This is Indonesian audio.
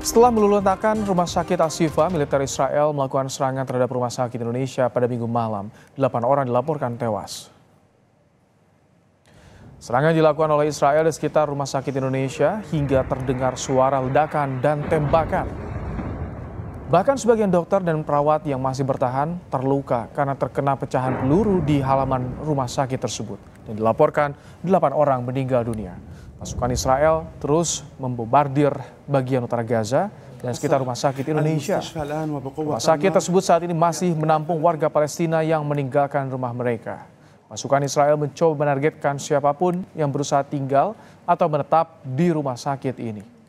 Setelah meluluhkan rumah sakit Asifa, militer Israel melakukan serangan terhadap rumah sakit Indonesia pada minggu malam. Delapan orang dilaporkan tewas. Serangan dilakukan oleh Israel di sekitar rumah sakit Indonesia hingga terdengar suara ledakan dan tembakan. Bahkan sebagian dokter dan perawat yang masih bertahan terluka karena terkena pecahan peluru di halaman rumah sakit tersebut. Dan dilaporkan delapan orang meninggal dunia. Pasukan Israel terus membombardir bagian utara Gaza dan sekitar rumah sakit Indonesia. Rumah sakit tersebut saat ini masih menampung warga Palestina yang meninggalkan rumah mereka. Pasukan Israel mencoba menargetkan siapapun yang berusaha tinggal atau menetap di rumah sakit ini.